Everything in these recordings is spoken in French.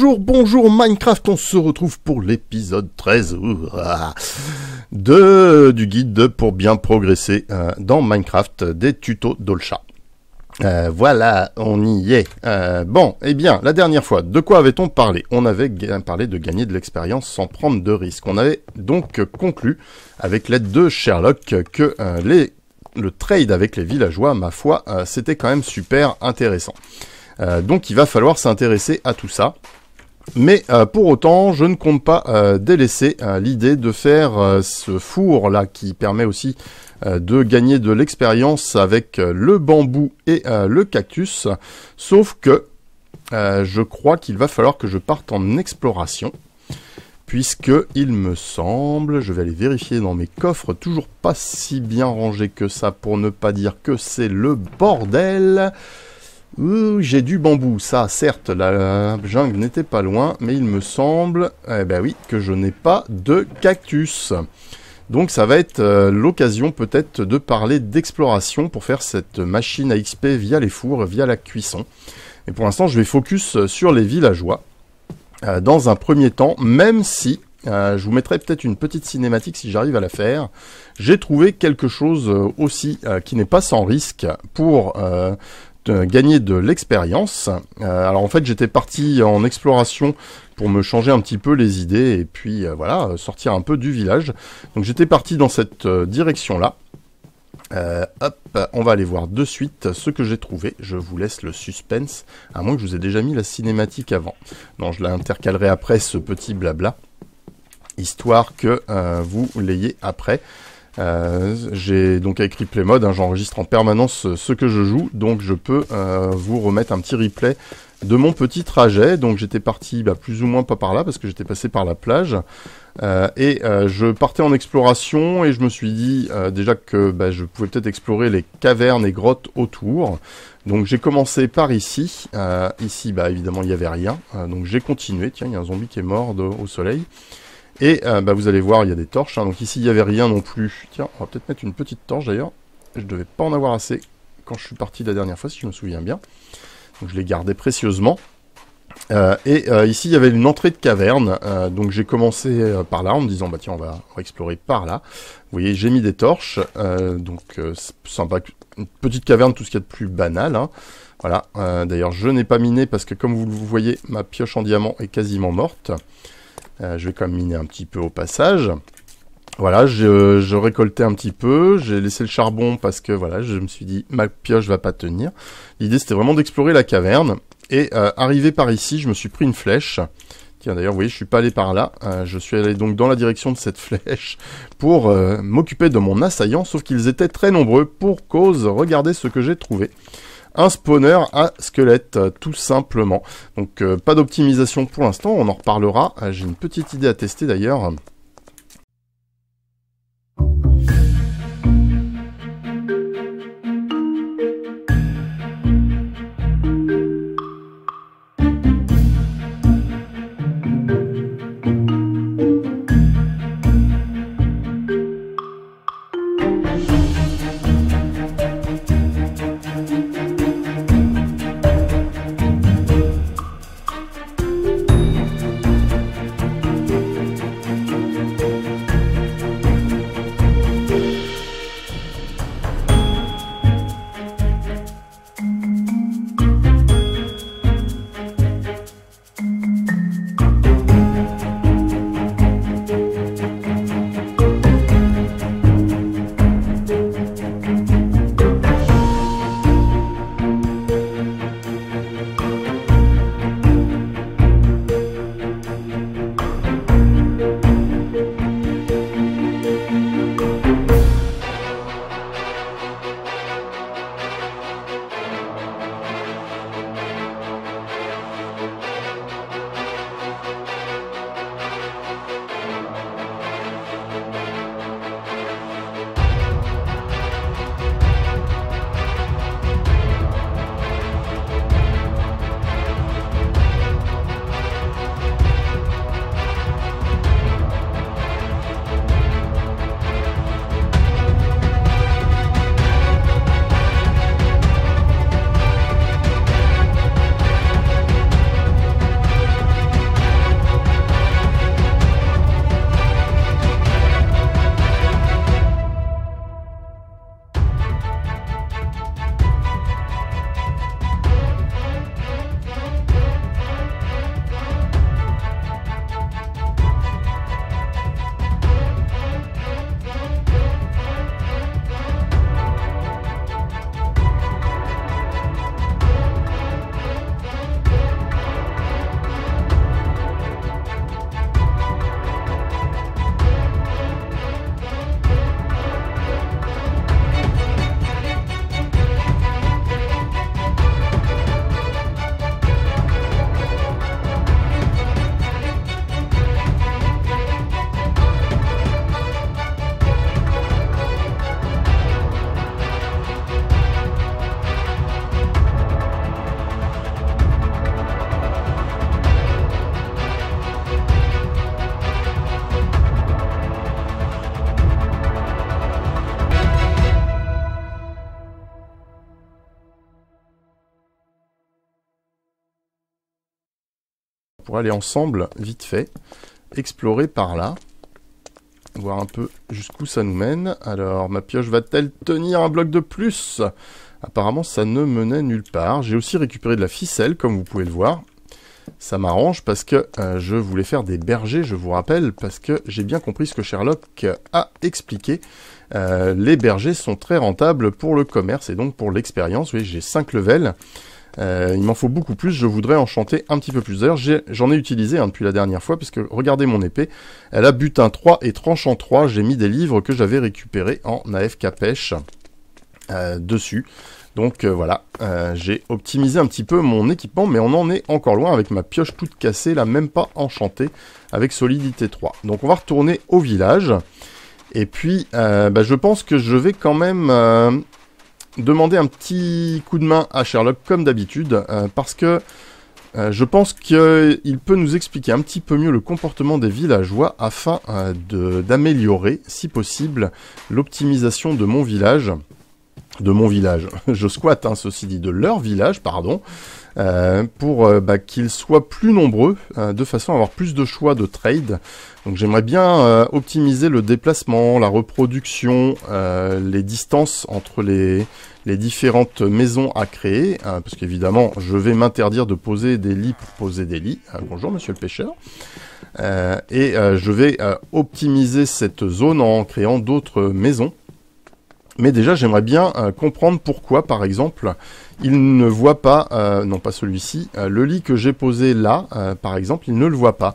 Bonjour, bonjour Minecraft, on se retrouve pour l'épisode 13 de, du guide pour bien progresser euh, dans Minecraft des tutos Dolcha. Euh, voilà, on y est. Euh, bon, eh bien, la dernière fois, de quoi avait-on parlé On avait parlé de gagner de l'expérience sans prendre de risques. On avait donc conclu, avec l'aide de Sherlock, que les, le trade avec les villageois, ma foi, c'était quand même super intéressant. donc il va falloir s'intéresser à tout ça. Mais euh, pour autant, je ne compte pas euh, délaisser euh, l'idée de faire ce four là qui permet aussi de gagner de l'expérience avec le bambou et le cactus. Sauf que je crois qu'il va falloir que je parte en exploration. Puisque il me semble, je vais aller vérifier dans mes coffres, toujours pas si bien rangés que ça pour ne pas dire que c'est le bordel j'ai du bambou. Ça, certes, la jungle n'était pas loin, mais il me semble, eh ben oui, que je n'ai pas de cactus. Donc ça va être euh, l'occasion peut-être de parler d'exploration pour faire cette machine à XP via les fours, via la cuisson. Et pour l'instant, je vais focus sur les villageois. Euh, dans un premier temps, même si, euh, je vous mettrai peut-être une petite cinématique si j'arrive à la faire. J'ai trouvé quelque chose aussi qui n'est pas sans risque pour euh, gagner de l'expérience. Euh, alors en fait j'étais parti en exploration pour me changer un petit peu les idées et puis euh, voilà sortir un peu du village. Donc j'étais parti dans cette direction là. hop, on va aller voir de suite ce que j'ai trouvé. Je vous laisse le suspense, à moins que je vous ai déjà mis la cinématique avant. Non, je la intercalerai après ce petit blabla, histoire que vous l'ayez après. Euh, j'ai donc écrit Replay Mode, hein, j'enregistre en permanence euh, ce que je joue, donc je peux euh, vous remettre un petit replay de mon petit trajet. Donc j'étais parti bah, plus ou moins pas par là parce que j'étais passé par la plage. et je partais en exploration et je me suis dit déjà que bah, je pouvais peut-être explorer les cavernes et grottes autour. Donc j'ai commencé par ici. ici, bah évidemment, il n'y avait rien. donc j'ai continué. Tiens, il y a un zombie qui est mort au soleil. Et euh, bah, vous allez voir, il y a des torches. Hein. Donc ici, il n'y avait rien non plus. Tiens, on va peut-être mettre une petite torche d'ailleurs. Je ne devais pas en avoir assez quand je suis parti la dernière fois, si je me souviens bien. Donc je l'ai gardé précieusement. Euh, et euh, ici, il y avait une entrée de caverne. donc j'ai commencé par là en me disant, bah tiens, on va, explorer par là. Vous voyez, j'ai mis des torches. donc sympa. Une petite caverne, tout ce qu'il y a de plus banal. Hein. Voilà. D'ailleurs, je n'ai pas miné parce que, comme vous le voyez, ma pioche en diamant est quasiment morte. Euh, je vais quand même miner un petit peu au passage. Voilà, je, récoltais un petit peu, j'ai laissé le charbon parce que voilà, je me suis dit ma pioche va pas tenir. L'idée c'était vraiment d'explorer la caverne et euh, arrivé par ici, je me suis pris une flèche. Tiens d'ailleurs, vous voyez, je suis pas allé par là, euh, je suis allé donc dans la direction de cette flèche pour m'occuper de mon assaillant, sauf qu'ils étaient très nombreux pour cause. Regardez ce que j'ai trouvé un spawner à squelette, euh, tout simplement. Donc euh, pas d'optimisation pour l'instant, on en reparlera. Euh, j'ai une petite idée à tester d'ailleurs va aller ensemble, vite fait, explorer par là. Voir un peu jusqu'où ça nous mène. Alors, ma pioche va-t-elle tenir un bloc de plus Apparemment, ça ne menait nulle part. J'ai aussi récupéré de la ficelle, comme vous pouvez le voir. Ça m'arrange parce que euh, je voulais faire des bergers, je vous rappelle, parce que j'ai bien compris ce que Sherlock a expliqué. Euh, les bergers sont très rentables pour le commerce et donc pour l'expérience. Vous voyez, j'ai 5 levels. Euh, il m'en faut beaucoup plus, je voudrais enchanter un petit peu plus. D'ailleurs, j'en ai, utilisé un depuis la dernière fois, puisque regardez mon épée, elle a butin 3 et tranchant 3, j'ai mis des livres que j'avais récupérés en AFK pêche euh, dessus. Donc euh, voilà, j'ai optimisé un petit peu mon équipement, mais on en est encore loin avec ma pioche toute cassée, là même pas enchantée, avec solidité 3. Donc on va retourner au village. Et puis, bah, je pense que je vais quand même demander un petit coup de main à Sherlock comme d'habitude, euh, parce que euh, je pense qu'il peut nous expliquer un petit peu mieux le comportement des villageois afin euh, d'améliorer, si possible, l'optimisation de mon village. De mon village, je squatte, hein, ceci dit, de leur village, pardon. Euh, pour euh, bah, qu'ils soient plus nombreux, euh, de façon à avoir plus de choix de trade. Donc j'aimerais bien optimiser le déplacement, la reproduction, les distances entre les, les différentes maisons à créer, hein, parce qu'évidemment, je vais m'interdire de poser des lits pour poser des lits. bonjour, monsieur le pêcheur. et je vais optimiser cette zone en créant d'autres maisons. Mais déjà, j'aimerais bien comprendre pourquoi, par exemple, il ne voit pas, euh, non pas celui-ci, euh, le lit que j'ai posé là, euh, par exemple, il ne le voit pas.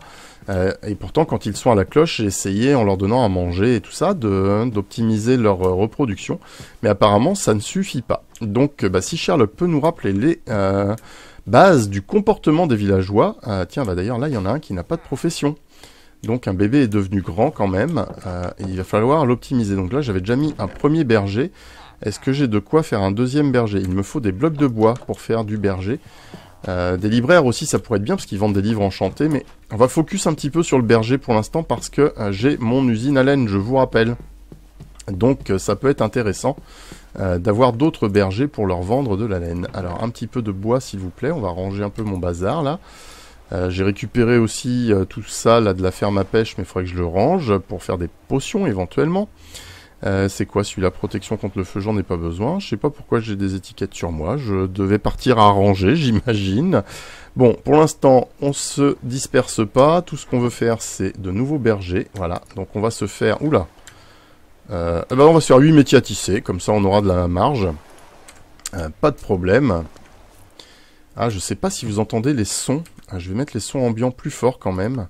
et pourtant, quand ils sont à la cloche, j'ai essayé, en leur donnant à manger et tout ça, d'optimiser leur reproduction. Mais apparemment, ça ne suffit pas. Donc, bah, si Charles peut nous rappeler les bases du comportement des villageois, tiens, bah, d'ailleurs, là, il y en a un qui n'a pas de profession. Donc un bébé est devenu grand quand même, il va falloir l'optimiser. Donc là j'avais déjà mis un premier berger, est-ce que j'ai de quoi faire un deuxième berger Il me faut des blocs de bois pour faire du berger. Euh, des libraires aussi, ça pourrait être bien parce qu'ils vendent des livres enchantés, mais on va focus un petit peu sur le berger pour l'instant parce que euh, j'ai mon usine à laine, je vous rappelle. Donc euh, ça peut être intéressant d'avoir d'autres bergers pour leur vendre de la laine. Alors un petit peu de bois s'il vous plaît, on va ranger un peu mon bazar là. j'ai récupéré aussi tout ça là de la ferme à pêche, mais il faudrait que je le range pour faire des potions éventuellement. Euh, c'est quoi celui-là Protection contre le feu, j'en ai pas besoin. Je sais pas pourquoi j'ai des étiquettes sur moi. Je devais partir à ranger, j'imagine. Bon, pour l'instant, on se disperse pas. Tout ce qu'on veut faire, c'est de nouveaux bergers. Voilà, donc on va se faire... Oula euh, eh ben, On va se faire 8 métiers à tisser. Comme ça, on aura de la marge. Euh, pas de problème. Ah, je sais pas si vous entendez les sons. Ah, je vais mettre les sons ambiants plus forts quand même.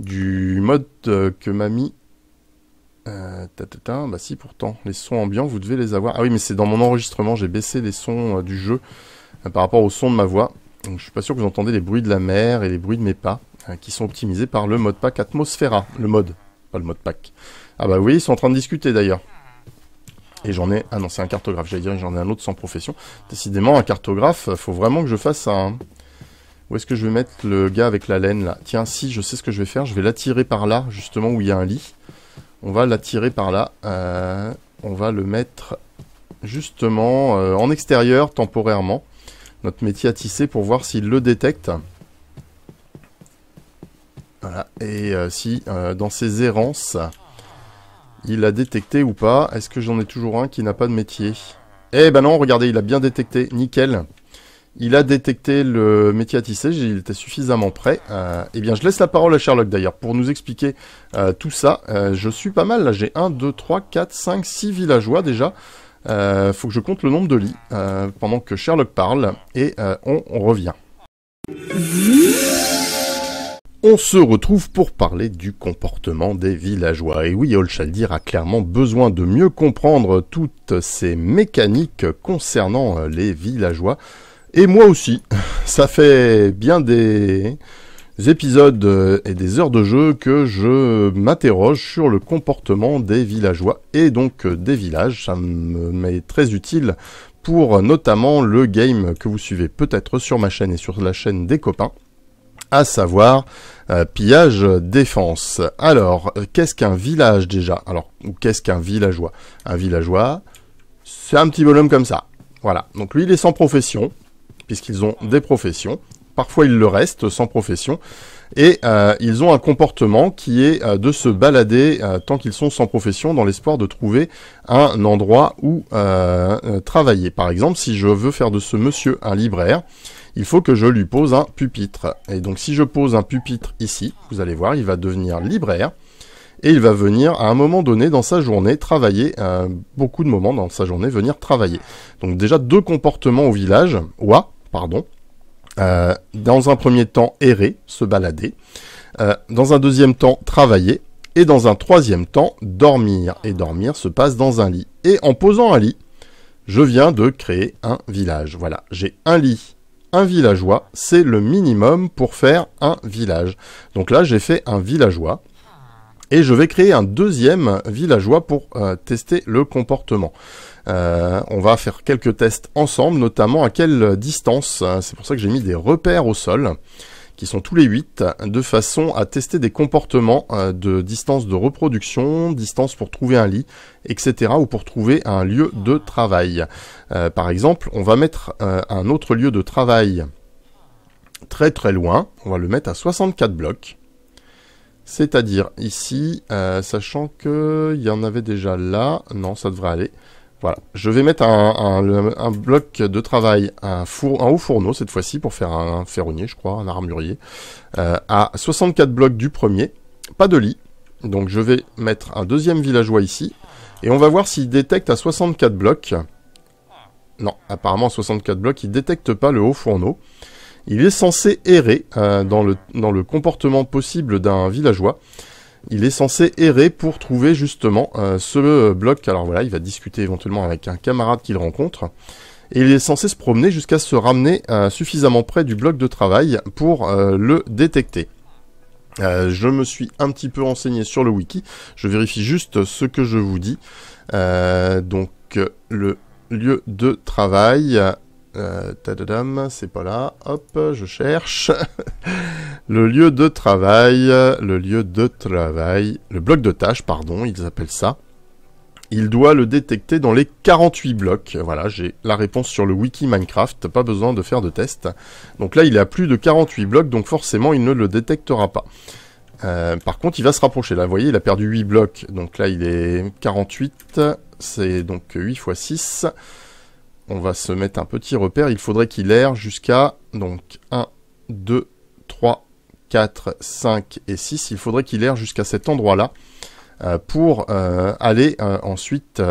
Du mode que m'a mis euh, bah si pourtant, les sons ambiants, vous devez les avoir. Ah oui, mais c'est dans mon enregistrement, j'ai baissé les sons euh, du jeu euh, par rapport au son de ma voix. Donc je suis pas sûr que vous entendez les bruits de la mer et les bruits de mes pas, qui sont optimisés par le mode pack Atmosphera. Le mode, pas le mode pack. Ah bah oui, ils sont en train de discuter d'ailleurs. Et j'en ai... Ah non, c'est un cartographe, j'allais dire j'en ai un autre sans profession. Décidément, un cartographe, faut vraiment que je fasse un... Hein. Où est-ce que je vais mettre le gars avec la laine là Tiens, si, je sais ce que je vais faire, je vais l'attirer par là, justement où il y a un lit. On va l'attirer par là. Euh, on va le mettre justement euh, en extérieur temporairement. Notre métier à tisser pour voir s'il le détecte. Voilà. Et euh, si dans ses errances, il a détecté ou pas. Est-ce que j'en ai toujours un qui n'a pas de métier Eh ben non, regardez, il a bien détecté. Nickel. Il a détecté le métier à tisser, il était suffisamment prêt. Euh, eh bien, je laisse la parole à Sherlock d'ailleurs pour nous expliquer euh, tout ça. Euh, je suis pas mal là, j'ai 1, 2, 3, 4, 5, 6 villageois déjà. faut que je compte le nombre de lits pendant que Sherlock parle et on, revient. On se retrouve pour parler du comportement des villageois. Et oui, Olchaldir a clairement besoin de mieux comprendre toutes ces mécaniques concernant les villageois. Et moi aussi, ça fait bien des épisodes euh, et des heures de jeu que je m'interroge sur le comportement des villageois et donc euh, des villages. Ça me met très utile pour euh, notamment le game que vous suivez peut-être sur ma chaîne et sur la chaîne des copains à savoir pillage défense. Alors, qu'est-ce qu'un village déjà Alors, qu'est-ce qu'un villageois Un villageois, c'est un petit bonhomme comme ça. Voilà, donc lui il est sans profession, puisqu'ils ont des professions. Parfois, ils le restent sans profession. Et euh, ils ont un comportement qui est euh, de se balader euh, tant qu'ils sont sans profession dans l'espoir de trouver un endroit où travailler. Par exemple, si je veux faire de ce monsieur un libraire, il faut que je lui pose un pupitre. Et donc si je pose un pupitre ici, vous allez voir, il va devenir libraire. Et il va venir à un moment donné dans sa journée travailler, beaucoup de moments dans sa journée venir travailler. Donc déjà deux comportements au village, ouah, pardon, euh, dans un premier temps errer, se balader, euh, dans un deuxième temps travailler, et dans un troisième temps dormir. Et dormir se passe dans un lit. Et en posant un lit, je viens de créer un village. Voilà, j'ai un lit, un villageois, c'est le minimum pour faire un village. Donc là, j'ai fait un villageois. Et je vais créer un deuxième villageois pour euh, tester le comportement. Euh, on va faire quelques tests ensemble, notamment à quelle distance. C'est pour ça que j'ai mis des repères au sol, qui sont tous les 8, de façon à tester des comportements euh, de distance de reproduction, distance pour trouver un lit, etc. ou pour trouver un lieu de travail. par exemple, on va mettre un autre lieu de travail très très loin. On va le mettre à 64 blocs. C'est-à-dire ici, euh, sachant sachant qu'il y en avait déjà là. Non, ça devrait aller. Voilà, je vais mettre un, bloc de travail, un, haut fourneau cette fois-ci pour faire un, ferronnier, je crois, un armurier, euh, à 64 blocs du premier, pas de lit. Donc je vais mettre un deuxième villageois ici, et on va voir s'il détecte à 64 blocs. Non, apparemment à 64 blocs, il détecte pas le haut fourneau. Il est censé errer euh, dans, le, dans le comportement possible d'un villageois. Il est censé errer pour trouver justement euh, ce bloc. Alors voilà, il va discuter éventuellement avec un camarade qu'il rencontre. Et il est censé se promener jusqu'à se ramener euh, suffisamment près du bloc de travail pour le détecter. je me suis un petit peu renseigné sur le wiki. Je vérifie juste ce que je vous dis. donc, le lieu de travail, euh, c'est pas là. Hop, je cherche. le lieu de travail, le lieu de travail, le bloc de tâche, pardon, ils appellent ça. Il doit le détecter dans les 48 blocs. Voilà, j'ai la réponse sur le wiki Minecraft, pas besoin de faire de test. Donc là, il a plus de 48 blocs, donc forcément, il ne le détectera pas. Euh, par contre, il va se rapprocher. Là, vous voyez, il a perdu 8 blocs. Donc là, il est 48. C'est donc 8 x 6 on va se mettre un petit repère. Il faudrait qu'il erre jusqu'à donc 1, 2, 3, 4, 5 et 6. Il faudrait qu'il erre jusqu'à cet endroit-là euh, pour euh, aller euh, ensuite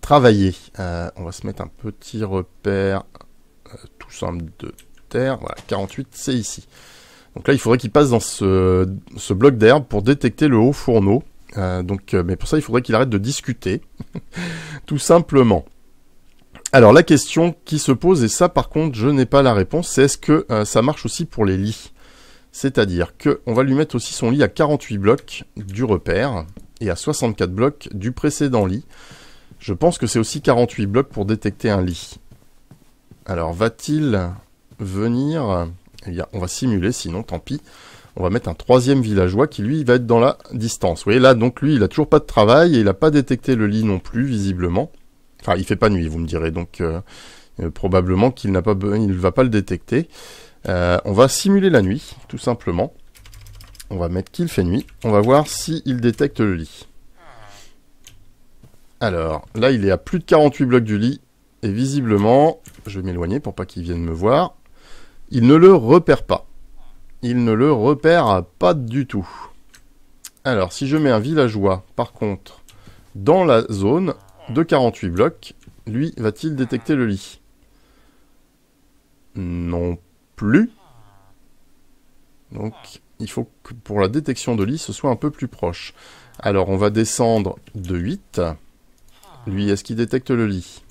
travailler. on va se mettre un petit repère tout simple de terre. Voilà, 48, c'est ici. Donc là, il faudrait qu'il passe dans ce, bloc d'herbe pour détecter le haut fourneau. donc, mais pour ça, il faudrait qu'il arrête de discuter, tout simplement. Alors la question qui se pose, et ça par contre je n'ai pas la réponse, c'est est-ce que euh, ça marche aussi pour les lits C'est-à-dire qu'on va lui mettre aussi son lit à 48 blocs du repère et à 64 blocs du précédent lit. Je pense que c'est aussi 48 blocs pour détecter un lit. Alors va-t-il venir... Eh on va simuler, sinon tant pis. On va mettre un troisième villageois qui, lui, va être dans la distance. Vous voyez, là, donc, lui, il a toujours pas de travail et il n'a pas détecté le lit non plus, visiblement. Enfin, il fait pas nuit, vous me direz, donc euh, euh, probablement qu'il n'a pas, il ne va pas le détecter. Euh, on va simuler la nuit, tout simplement. On va mettre qu'il fait nuit. On va voir s'il détecte le lit. Alors, là, il est à plus de 48 blocs du lit. Et visiblement, je vais m'éloigner pour pas qu'il vienne me voir. Il ne le repère pas. Il ne le repère pas du tout. Alors, si je mets un villageois, par contre, dans la zone, de 48 blocs. Lui, va-t-il détecter le lit Non plus. Donc, il faut que pour la détection de lit, ce soit un peu plus proche. Alors, on va descendre de 8. Lui, est-ce qu'il détecte le lit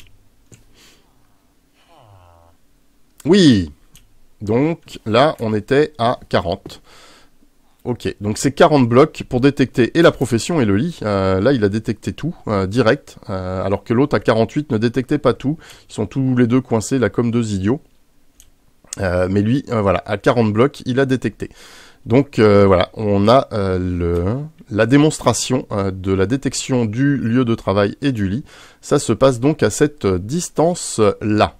Oui Donc, là, on était à 40. Ok, donc c'est 40 blocs pour détecter et la profession et le lit. Euh, là, il a détecté tout, euh, direct, euh, alors que l'autre à 48 ne détectait pas tout. Ils sont tous les deux coincés là comme deux idiots. mais lui, voilà, à 40 blocs, il a détecté. Donc voilà, on a le, la démonstration de la détection du lieu de travail et du lit. Ça se passe donc à cette distance-là.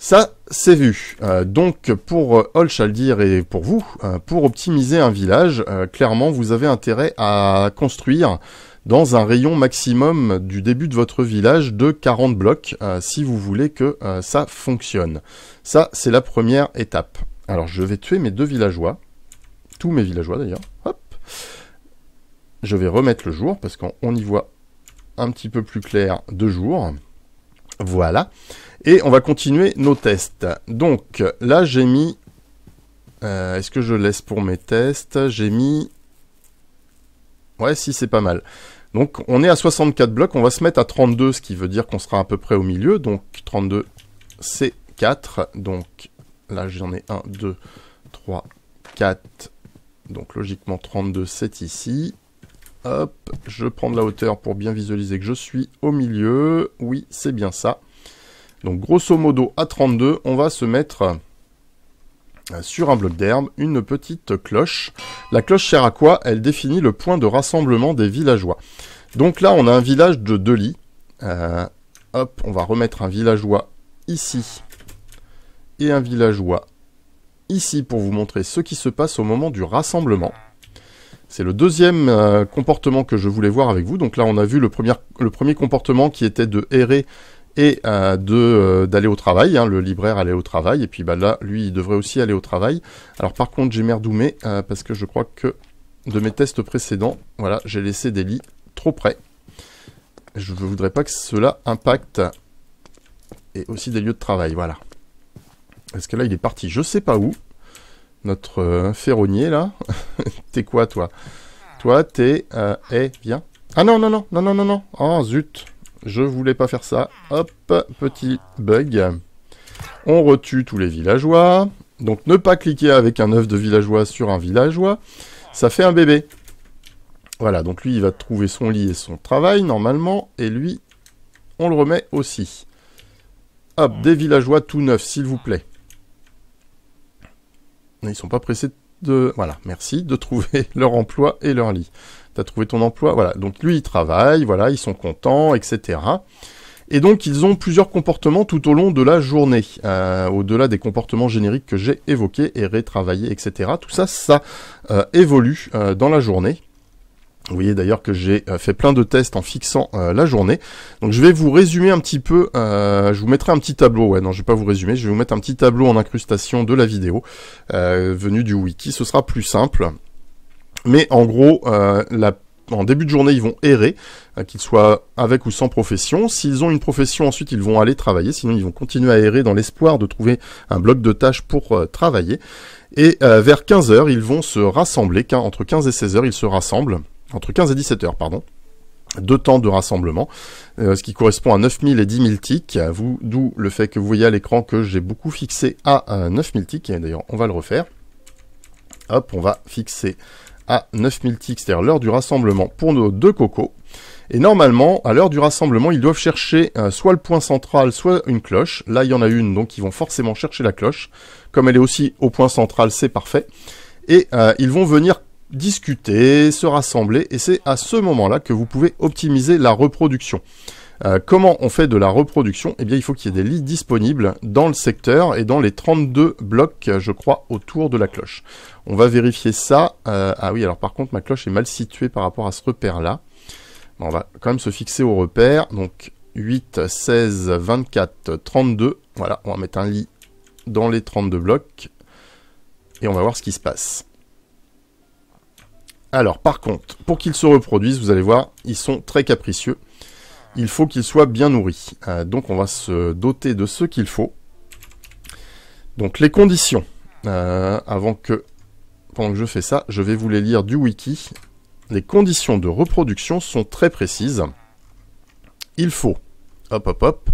Ça, c'est vu. Euh, donc, pour euh, et pour vous, euh, pour optimiser un village, euh, clairement, vous avez intérêt à construire dans un rayon maximum du début de votre village de 40 blocs, si vous voulez que ça fonctionne. Ça, c'est la première étape. Alors, je vais tuer mes deux villageois. Tous mes villageois, d'ailleurs. Hop Je vais remettre le jour, parce qu'on y voit un petit peu plus clair de jour. Voilà. Et on va continuer nos tests. Donc là, j'ai mis... Euh, est-ce que je laisse pour mes tests J'ai mis... Ouais, si, c'est pas mal. Donc on est à 64 blocs, on va se mettre à 32, ce qui veut dire qu'on sera à peu près au milieu. Donc 32, c'est 4. Donc là, j'en ai 1, 2, 3, 4. Donc logiquement, 32, c'est ici. Hop, je prends de la hauteur pour bien visualiser que je suis au milieu. Oui, c'est bien ça. Donc grosso modo à 32, on va se mettre euh, sur un bloc d'herbe une petite cloche. La cloche sert à quoi Elle définit le point de rassemblement des villageois. Donc là, on a un village de deux lits. Euh, hop, on va remettre un villageois ici et un villageois ici pour vous montrer ce qui se passe au moment du rassemblement. C'est le deuxième euh, comportement que je voulais voir avec vous. Donc là, on a vu le premier, le premier comportement qui était de errer et euh, de euh, d'aller au travail. Hein, le libraire allait au travail et puis bah, là, lui, il devrait aussi aller au travail. Alors par contre, j'ai merdoumé euh, parce que je crois que de mes tests précédents, voilà, j'ai laissé des lits trop près. Je ne voudrais pas que cela impacte et aussi des lieux de travail, voilà. Parce que là, il est parti, je sais pas où. Notre ferronnier là, t'es quoi toi Toi, t'es, eh, viens. Ah non, non, non, non, non, non, non. Oh zut. Je voulais pas faire ça. Hop, petit bug. On retue tous les villageois. Donc ne pas cliquer avec un œuf de villageois sur un villageois. Ça fait un bébé. Voilà, donc lui, il va trouver son lit et son travail, normalement. Et lui, on le remet aussi. Hop, des villageois tout neufs, s'il vous plaît. Ils sont pas pressés de... Voilà, merci, de trouver leur emploi et leur lit t'as trouvé ton emploi, voilà. Donc lui, il travaille, voilà, ils sont contents, etc. Et donc ils ont plusieurs comportements tout au long de la journée, euh, au-delà des comportements génériques que j'ai évoqués et rétravaillés, etc. Tout ça, ça euh, évolue euh, dans la journée. Vous voyez d'ailleurs que j'ai fait plein de tests en fixant la journée. Donc je vais vous résumer un petit peu, je vous mettrai un petit tableau, ouais non je vais pas vous résumer, je vais vous mettre un petit tableau en incrustation de la vidéo venue du wiki, ce sera plus simple. Mais en gros, euh, en début de journée, ils vont errer, euh, qu'ils soient avec ou sans profession. S'ils ont une profession, ensuite, ils vont aller travailler. Sinon, ils vont continuer à errer dans l'espoir de trouver un bloc de tâches pour euh, travailler. Et vers 15h, ils vont se rassembler. Entre 15 et 16h, ils se rassemblent. Entre 15 et 17h, pardon. Deux temps de rassemblement, ce qui correspond à 9000 et 10 000 tics, d'où le fait que vous voyez à l'écran que j'ai beaucoup fixé à 9000 tics, d'ailleurs on va le refaire. Hop, on va fixer à 9000 ticks, c'est-à-dire l'heure du rassemblement pour nos deux cocos. Et normalement, à l'heure du rassemblement, ils doivent chercher euh, soit le point central, soit une cloche. Là, il y en a une, donc ils vont forcément chercher la cloche. Comme elle est aussi au point central, c'est parfait. Et euh, ils vont venir discuter, se rassembler, et c'est à ce moment-là que vous pouvez optimiser la reproduction. Euh, comment on fait de la reproduction Eh bien, il faut qu'il y ait des lits disponibles dans le secteur et dans les 32 blocs, euh, je crois, autour de la cloche. On va vérifier ça. Euh, ah oui, alors par contre, ma cloche est mal située par rapport à ce repère-là. on va quand même se fixer au repère. Donc, 8, 16, 24, 32. Voilà, on va mettre un lit dans les 32 blocs. Et on va voir ce qui se passe. Alors, par contre, pour qu'ils se reproduisent, vous allez voir, ils sont très capricieux il faut qu'ils soit bien nourri. Euh, donc on va se doter de ce qu'il faut. Donc les conditions. Euh, avant que, pendant que je fais ça, je vais vous les lire du wiki. Les conditions de reproduction sont très précises. Il faut, hop hop hop,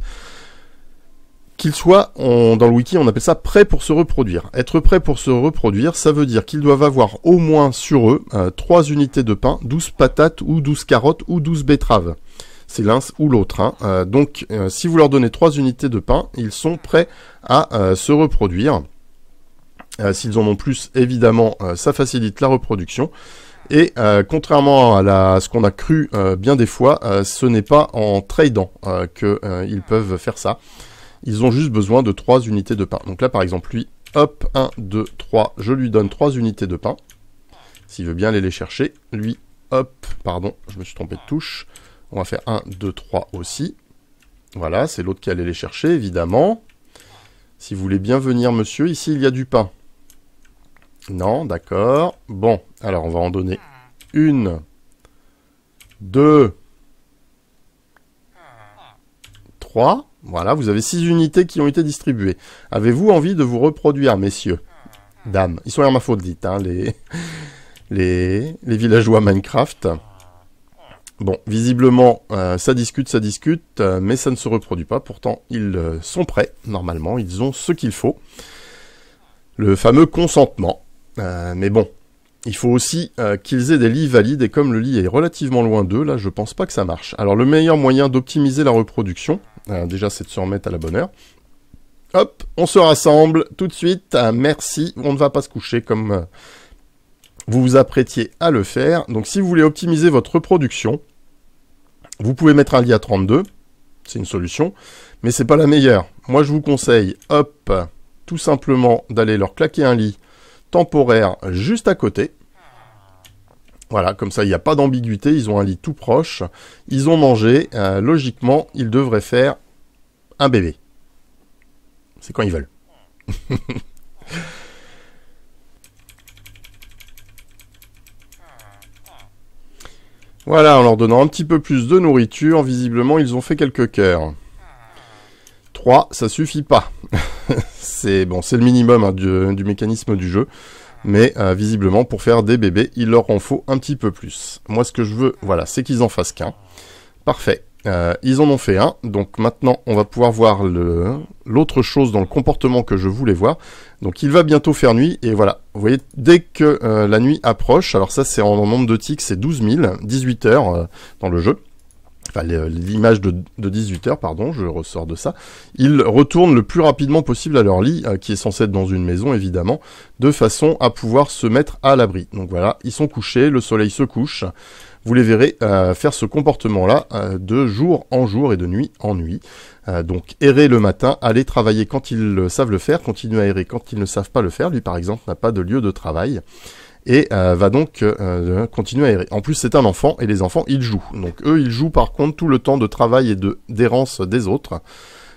qu'il soit, dans le wiki, on appelle ça prêt pour se reproduire. Être prêt pour se reproduire, ça veut dire qu'ils doivent avoir au moins sur eux 3 euh, unités de pain, 12 patates ou 12 carottes ou 12 betteraves c'est l'un ou l'autre. Hein. Euh, donc euh, si vous leur donnez trois unités de pain, ils sont prêts à euh, se reproduire. S'ils en ont plus, évidemment, ça facilite la reproduction. Et contrairement à, ce qu'on a cru bien des fois, ce n'est pas en tradant qu'ils peuvent faire ça. Ils ont juste besoin de 3 unités de pain. Donc là, par exemple, lui, hop, 1, 2, 3, je lui donne 3 unités de pain. S'il veut bien aller les chercher, lui, hop, pardon, je me suis trompé de touche. On va faire 1, 2, 3 aussi. Voilà, c'est l'autre qui allait les chercher, évidemment. Si vous voulez bien venir, monsieur, ici, il y a du pain. Non, d'accord. Bon, alors on va en donner une, deux, trois. Voilà, vous avez six unités qui ont été distribuées. Avez-vous envie de vous reproduire, messieurs Dames. Ils sont à hein, les, les, les villageois Minecraft. Bon, visiblement, euh, ça discute, ça discute, euh, mais ça ne se reproduit pas. Pourtant, ils euh, sont prêts, normalement, ils ont ce qu'il faut. Le fameux consentement. mais bon, il faut aussi qu'ils aient des lits valides, et comme le lit est relativement loin d'eux, là, je pense pas que ça marche. Alors, le meilleur moyen d'optimiser la reproduction, déjà, c'est de se remettre à la bonne heure. Hop, on se rassemble tout de suite. merci, on ne va pas se coucher comme vous vous apprêtiez à le faire. Donc si vous voulez optimiser votre production, vous pouvez mettre un lit à 32, c'est une solution, mais c'est pas la meilleure. Moi je vous conseille, hop, tout simplement d'aller leur claquer un lit temporaire juste à côté. Voilà, comme ça il n'y a pas d'ambiguïté, ils ont un lit tout proche, ils ont mangé, euh, logiquement ils devraient faire un bébé. C'est quand ils veulent. Voilà, en leur donnant un petit peu plus de nourriture, visiblement ils ont fait quelques cœurs. 3, ça suffit pas. c'est bon, c'est le minimum hein, du, mécanisme du jeu. Mais euh, visiblement, pour faire des bébés, il leur en faut un petit peu plus. Moi, ce que je veux, voilà, c'est qu'ils en fassent qu'un. Parfait. Euh, ils en ont fait un, donc maintenant on va pouvoir voir l'autre chose dans le comportement que je voulais voir. Donc il va bientôt faire nuit, et voilà, vous voyez, dès que euh, la nuit approche, alors ça c'est en nombre de tics, c'est 12 000, 18 heures euh, dans le jeu, enfin l'image de, de, 18 heures, pardon, je ressors de ça, ils retournent le plus rapidement possible à leur lit, qui est censé être dans une maison évidemment, de façon à pouvoir se mettre à l'abri. Donc voilà, ils sont couchés, le soleil se couche, vous les verrez euh, faire ce comportement-là euh, de jour en jour et de nuit en nuit. Euh, donc errer le matin, aller travailler quand ils savent le faire, continuer à errer quand ils ne savent pas le faire. Lui par exemple n'a pas de lieu de travail et va donc continuer à errer. En plus, c'est un enfant et les enfants, ils jouent. Donc eux, ils jouent par contre tout le temps de travail et d'errance des autres.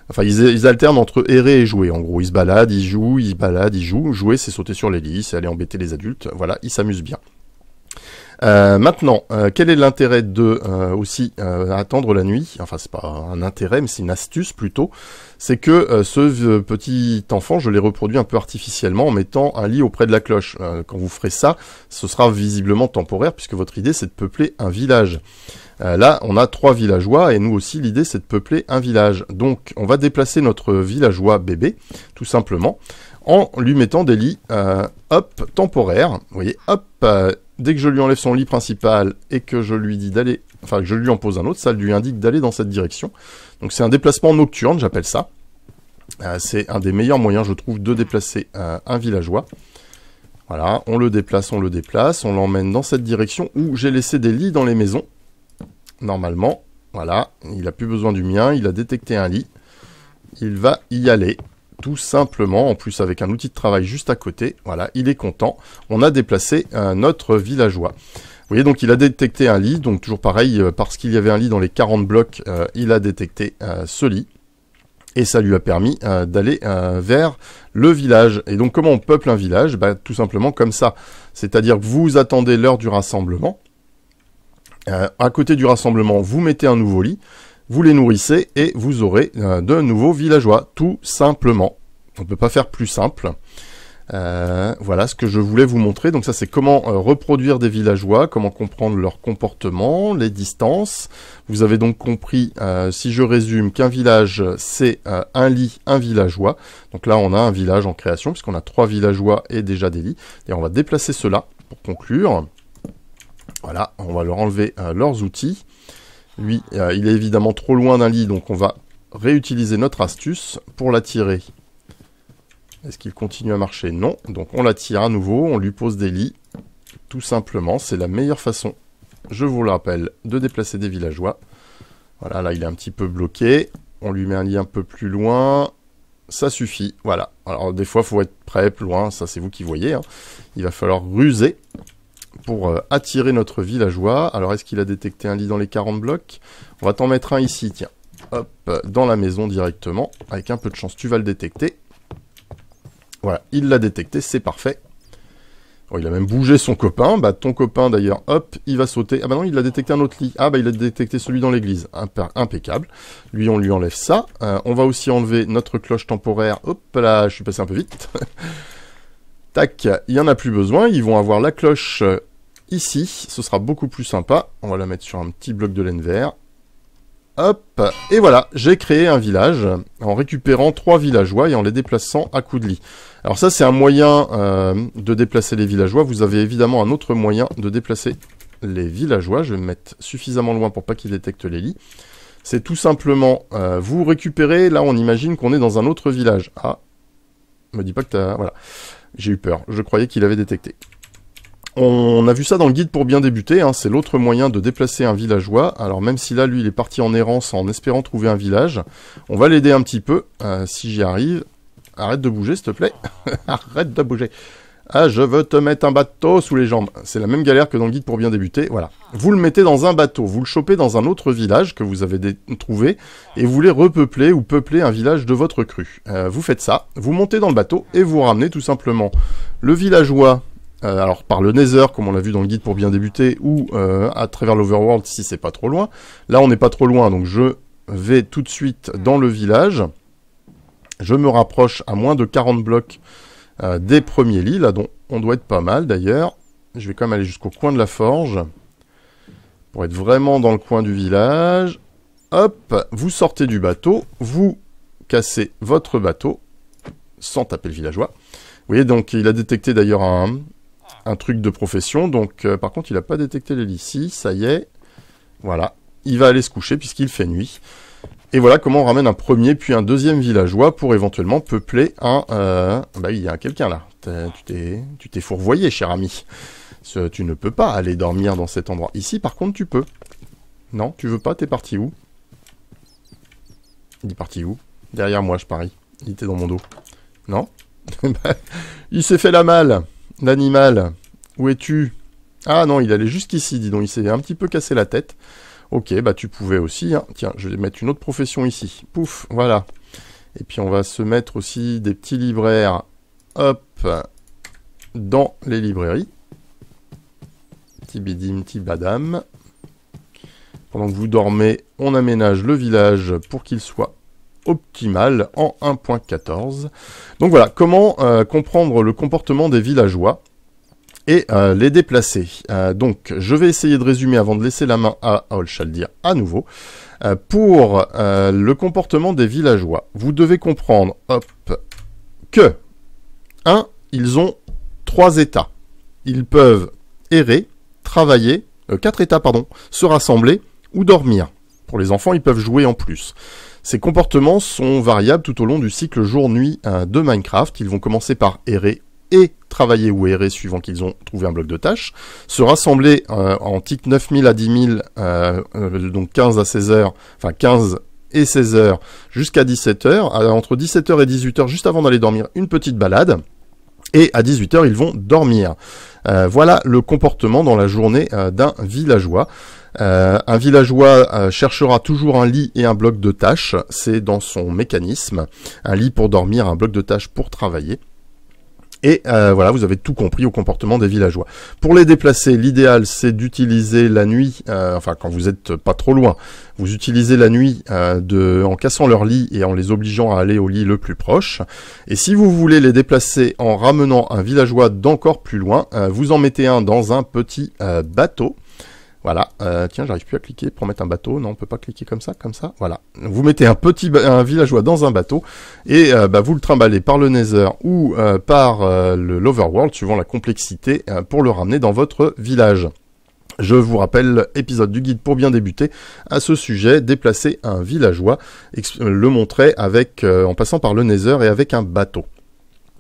Enfin, ils, ils, alternent entre errer et jouer. En gros, ils se baladent, ils jouent, ils baladent, ils jouent. Jouer, c'est sauter sur les lits, c'est aller embêter les adultes. Voilà, ils s'amusent bien. Euh, maintenant, euh, quel est l'intérêt de euh, aussi attendre la nuit Enfin, c'est pas un intérêt, mais c'est une astuce plutôt. C'est que ce petit enfant, je l'ai reproduit un peu artificiellement en mettant un lit auprès de la cloche. quand vous ferez ça, ce sera visiblement temporaire puisque votre idée c'est de peupler un village. là, on a trois villageois et nous aussi l'idée c'est de peupler un village. Donc, on va déplacer notre villageois bébé, tout simplement, en lui mettant des lits, hop, temporaires. Vous voyez, hop dès que je lui enlève son lit principal et que je lui dis d'aller, enfin je lui en pose un autre, ça lui indique d'aller dans cette direction. Donc c'est un déplacement nocturne, j'appelle ça. Euh, c'est un des meilleurs moyens, je trouve, de déplacer euh, un villageois. Voilà, on le déplace, on le déplace, on l'emmène dans cette direction où j'ai laissé des lits dans les maisons. Normalement, voilà, il n'a plus besoin du mien, il a détecté un lit. Il va y aller tout simplement, en plus avec un outil de travail juste à côté. Voilà, il est content. On a déplacé notre villageois. Vous voyez, donc il a détecté un lit. Donc toujours pareil, euh, parce qu'il y avait un lit dans les 40 blocs, euh, il a détecté euh, ce lit. Et ça lui a permis d'aller vers le village. Et donc comment on peuple un village bah, Tout simplement comme ça. C'est-à-dire que vous attendez l'heure du rassemblement. à côté du rassemblement, vous mettez un nouveau lit vous les nourrissez et vous aurez euh, de nouveaux villageois, tout simplement. On ne peut pas faire plus simple. Euh, voilà ce que je voulais vous montrer. Donc ça c'est comment euh, reproduire des villageois, comment comprendre leur comportement, les distances. Vous avez donc compris, si je résume, qu'un village c'est un lit, un villageois. Donc là on a un village en création puisqu'on a trois villageois et déjà des lits. Et on va déplacer cela pour conclure. Voilà, on va leur enlever leurs outils. Lui, euh, il est évidemment trop loin d'un lit, donc on va réutiliser notre astuce pour l'attirer. Est-ce qu'il continue à marcher Non. Donc on l'attire à nouveau, on lui pose des lits. Tout simplement, c'est la meilleure façon, je vous le rappelle, de déplacer des villageois. Voilà, là il est un petit peu bloqué. On lui met un lit un peu plus loin. Ça suffit, voilà. Alors des fois, il faut être prêt, plus loin, ça c'est vous qui voyez. Hein. Il va falloir ruser pour euh, attirer notre villageois. Alors, est-ce qu'il a détecté un lit dans les 40 blocs On va t'en mettre un ici, tiens. Hop, dans la maison directement. Avec un peu de chance, tu vas le détecter. Voilà, il l'a détecté, c'est parfait. Oh, il a même bougé son copain. Bah, ton copain, d'ailleurs, hop, il va sauter. Ah bah non, il a détecté un autre lit. Ah bah, il a détecté celui dans l'église. impeccable. Lui, on lui enlève ça. Euh, on va aussi enlever notre cloche temporaire. Hop là, je suis passé un peu vite. Tac, il n'y en a plus besoin. Ils vont avoir la cloche euh, ici. Ce sera beaucoup plus sympa. On va la mettre sur un petit bloc de laine vert. Hop, et voilà, j'ai créé un village en récupérant trois villageois et en les déplaçant à coups de lit. Alors ça, c'est un moyen euh, de déplacer les villageois. Vous avez évidemment un autre moyen de déplacer les villageois. Je vais me mettre suffisamment loin pour pas qu'ils détectent les lits. C'est tout simplement, euh, vous récupérez, là on imagine qu'on est dans un autre village. Ah, me dis pas que t'as... Voilà. J'ai eu peur, je croyais qu'il avait détecté. On a vu ça dans le guide pour bien débuter, hein. c'est l'autre moyen de déplacer un villageois. Alors même si là, lui, il est parti en errance en espérant trouver un village, on va l'aider un petit peu, euh, si j'y arrive. Arrête de bouger, s'il te plaît. Arrête de bouger. Ah, je veux te mettre un bateau sous les jambes. C'est la même galère que dans le guide pour bien débuter. Voilà. Vous le mettez dans un bateau, vous le chopez dans un autre village que vous avez trouvé et vous voulez repeupler ou peupler un village de votre cru. Euh, vous faites ça, vous montez dans le bateau et vous ramenez tout simplement le villageois. Euh, alors par le Nether, comme on l'a vu dans le guide pour bien débuter, ou euh, à travers l'Overworld si c'est pas trop loin. Là, on n'est pas trop loin, donc je vais tout de suite dans le village. Je me rapproche à moins de 40 blocs euh, des premiers lits, là dont on doit être pas mal d'ailleurs. Je vais quand même aller jusqu'au coin de la forge, pour être vraiment dans le coin du village. Hop, vous sortez du bateau, vous cassez votre bateau, sans taper le villageois. Vous voyez, donc il a détecté d'ailleurs un, truc de profession, donc euh, par contre il n'a pas détecté les ici ça y est. Voilà, il va aller se coucher puisqu'il fait nuit. Et voilà comment on ramène un premier puis un deuxième villageois pour éventuellement peupler un... Euh, bah il y a quelqu'un là. Tu t'es fourvoyé, cher ami. tu ne peux pas aller dormir dans cet endroit. Ici, par contre, tu peux. Non, tu veux pas T'es parti où Il est parti où Derrière moi, je parie. Il était dans mon dos. Non bah, Il s'est fait la malle, l'animal. Où es-tu Ah non, il allait jusqu'ici, dis donc. Il s'est un petit peu cassé la tête. Ok, bah tu pouvais aussi. Hein. Tiens, je vais mettre une autre profession ici. Pouf, voilà. Et puis on va se mettre aussi des petits libraires, hop, dans les librairies. Petit bidim, petit Pendant que vous dormez, on aménage le village pour qu'il soit optimal en 1.14. Donc voilà, comment euh, comprendre le comportement des villageois et euh, les déplacer. Euh, donc je vais essayer de résumer avant de laisser la main à Olchaldir à nouveau. Euh, pour le comportement des villageois, vous devez comprendre que 1. Ils ont trois états. Ils peuvent errer, travailler, quatre états pardon, se rassembler ou dormir. Pour les enfants, ils peuvent jouer en plus. Ces comportements sont variables tout au long du cycle jour-nuit de Minecraft. Ils vont commencer par errer et travailler ou errer suivant qu'ils ont trouvé un bloc de tâches, se rassembler euh, en titre 9000 à 10000, euh, euh, donc 15 à 16 heures, enfin 15 et 16 heures jusqu'à 17 h entre 17 h et 18 heures, juste avant d'aller dormir, une petite balade. Et à 18h, ils vont dormir. voilà le comportement dans la journée d'un villageois. un villageois cherchera toujours un lit et un bloc de tâches, c'est dans son mécanisme. Un lit pour dormir, un bloc de tâches pour travailler. Et euh, voilà, vous avez tout compris au comportement des villageois. Pour les déplacer, l'idéal c'est d'utiliser la nuit, euh, enfin quand vous n'êtes pas trop loin, vous utilisez la nuit euh, de, en cassant leur lit et en les obligeant à aller au lit le plus proche. Et si vous voulez les déplacer en ramenant un villageois d'encore plus loin, vous en mettez un dans un petit bateau. Voilà, euh, tiens, j'arrive plus à cliquer pour mettre un bateau. Non, on peut pas cliquer comme ça, comme ça. Voilà. Vous mettez un petit villageois dans un bateau et euh, bah, vous le trimballez par le Nether ou euh, par le l'Overworld, suivant la complexité, pour le ramener dans votre village. Je vous rappelle épisode du guide pour bien débuter à ce sujet, déplacer un villageois, le montrer avec en passant par le Nether et avec un bateau.